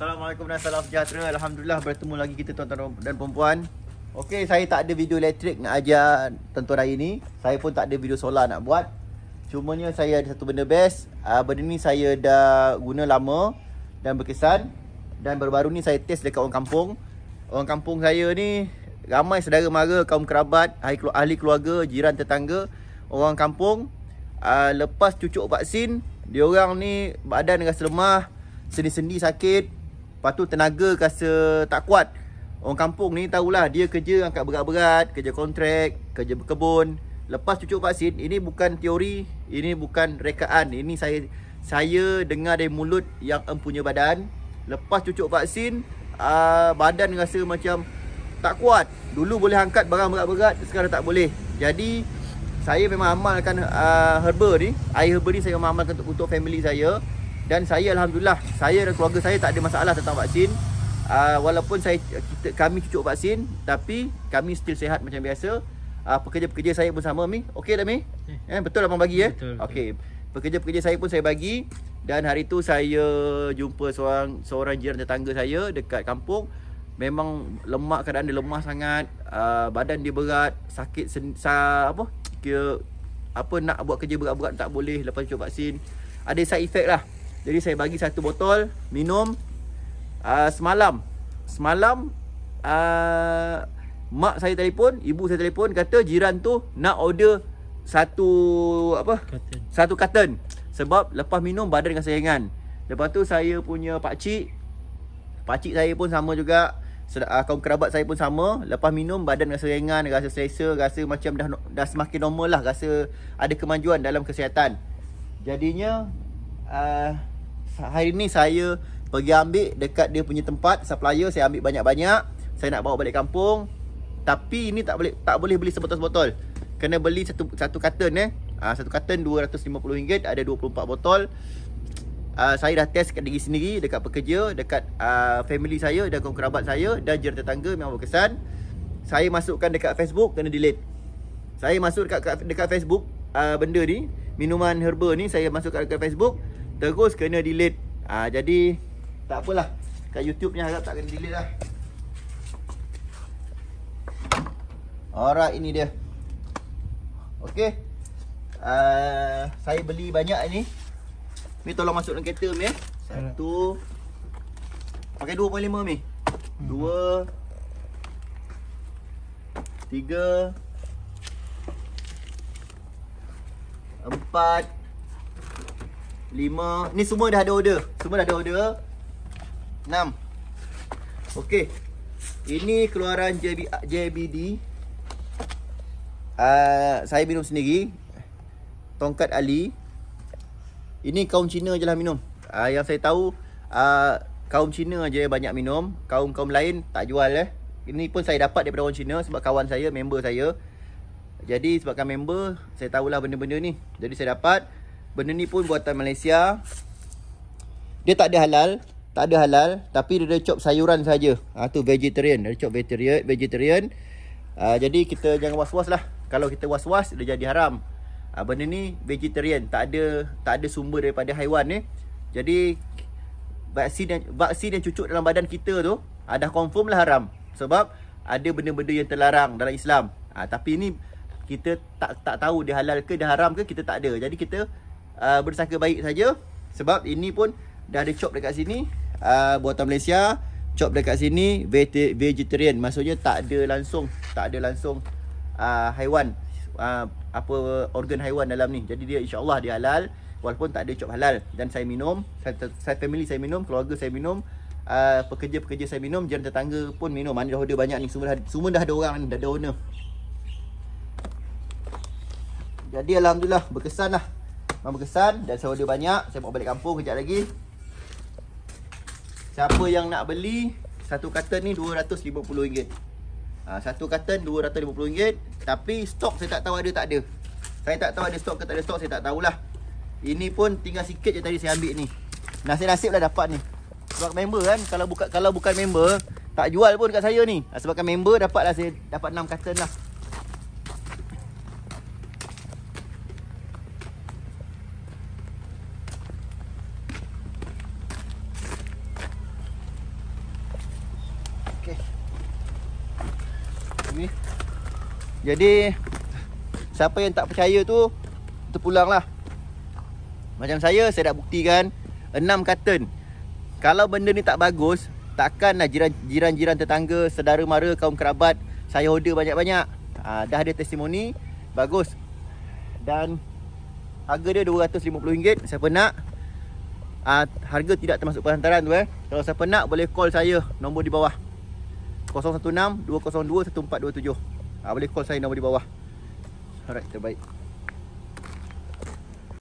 Assalamualaikum dan salam sejahtera. Alhamdulillah bertemu lagi kita tuan-tuan dan puan-puan. saya tak ada video elektrik nak ajar tentu hari ni. Saya pun tak ada video solar nak buat. Cuma ni saya ada satu benda best. Uh, benda ni saya dah guna lama dan berkesan dan baru-baru ni saya test dekat orang kampung. Orang kampung saya ni ramai saudara mara, kaum kerabat, ahli keluarga, jiran tetangga, orang kampung uh, lepas cucuk vaksin, diorang ni badan rasa lemah, sendi-sendi sakit, Lepas tu tenaga rasa tak kuat Orang kampung ni tahulah Dia kerja angkat berat-berat Kerja kontrak Kerja berkebun Lepas cucuk vaksin Ini bukan teori Ini bukan rekaan Ini saya saya dengar dari mulut yang empunya badan Lepas cucuk vaksin uh, Badan rasa macam tak kuat Dulu boleh angkat barang berat-berat Sekarang tak boleh Jadi saya memang amalkan uh, ah, herba ni Air herba ni saya memang amalkan untuk, untuk family saya dan saya alhamdulillah saya dan keluarga saya tak ada masalah tentang vaksin uh, walaupun saya kita, kami cucuk vaksin tapi kami still sehat macam biasa uh, pekerja-pekerja saya pun sama mi okey dah mi okay. eh betul abang bagi ya eh? okey pekerja-pekerja saya pun saya bagi dan hari tu saya jumpa seorang seorang jiran tetangga saya dekat kampung memang lemak keadaan dia lemah sangat uh, badan dia berat sakit sen, sa, apa ke apa nak buat kerja berat-berat tak boleh lepas cuba vaksin ada side effect lah jadi saya bagi satu botol Minum uh, Semalam Semalam uh, Mak saya telefon Ibu saya telefon Kata jiran tu Nak order Satu Apa Cotton. Satu carton Sebab lepas minum Badan dengan sayangan Lepas tu saya punya pakcik Pakcik saya pun sama juga uh, Kaum kerabat saya pun sama Lepas minum Badan rasa ringan Rasa selesa Rasa macam dah dah semakin normal lah Rasa ada kemajuan dalam kesihatan Jadinya uh, hari ni saya pergi ambil dekat dia punya tempat supplier saya ambil banyak-banyak saya nak bawa balik kampung tapi ini tak boleh tak boleh beli sebotol-sebotol kena beli satu satu carton eh uh, satu carton RM250 ada 24 botol uh, saya dah test kat diri sendiri dekat pekerja dekat uh, family saya dan kerabat saya dan jiran tetangga memang berkesan saya masukkan dekat Facebook kena delete saya masuk dekat dekat Facebook uh, benda ni minuman herba ni saya masukkan dekat Facebook Terus kena delete ha, Jadi Tak apalah Kat YouTube ni harap tak kena delete lah Alright ini dia Okay uh, ah, Saya beli banyak ni Mi tolong masuk dalam kereta Mi Satu Pakai 2.5 Mi hmm. Dua Tiga Empat 5 Ni semua dah ada order Semua dah ada order 6 Ok Ini keluaran JB, JBD uh, ah, Saya minum sendiri Tongkat Ali Ini kaum Cina je lah minum uh, Yang saya tahu uh, Kaum Cina je banyak minum Kaum-kaum lain tak jual eh Ini pun saya dapat daripada orang Cina Sebab kawan saya, member saya Jadi sebabkan member Saya tahulah benda-benda ni Jadi saya dapat Jadi saya dapat Benda ni pun buatan Malaysia. Dia tak ada halal, tak ada halal tapi dia, dia sayuran saja. Ha tu vegetarian, dia chop vegetarian, vegetarian. Ha, jadi kita jangan was-was lah. Kalau kita was-was dia jadi haram. Ha, benda ni vegetarian, tak ada tak ada sumber daripada haiwan ni. Eh. Jadi vaksin yang, vaksin yang cucuk dalam badan kita tu ha, dah confirm lah haram sebab ada benda-benda yang terlarang dalam Islam. Ha, tapi ni kita tak tak tahu dia halal ke dia haram ke kita tak ada. Jadi kita uh, bersangka baik saja sebab ini pun dah ada chop dekat sini uh, buatan Malaysia chop dekat sini vegetarian maksudnya tak ada langsung tak ada langsung uh, haiwan uh, apa organ haiwan dalam ni jadi dia insyaallah dia halal walaupun tak ada chop halal dan saya minum saya, saya family saya minum keluarga saya minum uh, pekerja-pekerja uh, saya minum jiran tetangga pun minum mana dah order banyak ni semua dah, semua dah ada orang ni dah ada owner jadi Alhamdulillah berkesan lah Mama kesan dan saya order banyak. Saya bawa balik kampung kejap lagi. Siapa yang nak beli satu carton ni RM250. Ha, ah, satu carton RM250. Tapi stok saya tak tahu ada tak ada. Saya tak tahu ada stok ke tak ada stok. Saya tak tahulah. Ini pun tinggal sikit je tadi saya ambil ni. Nasib-nasib lah dapat ni. Sebab member kan. Kalau, buka, kalau bukan member. Tak jual pun dekat saya ni. Ah, sebabkan member dapat lah saya dapat 6 carton lah. ni Jadi Siapa yang tak percaya tu Terpulang lah Macam saya, saya dah buktikan Enam katun Kalau benda ni tak bagus takkan Takkanlah jiran-jiran tetangga Sedara mara, kaum kerabat Saya order banyak-banyak ha, Dah ada testimoni Bagus Dan Harga dia RM250 Siapa nak Uh, harga tidak termasuk perhantaran tu eh. Kalau siapa nak boleh call saya Nombor di bawah 016 202 1427. Ah ha, boleh call saya nombor di bawah. Alright, terbaik.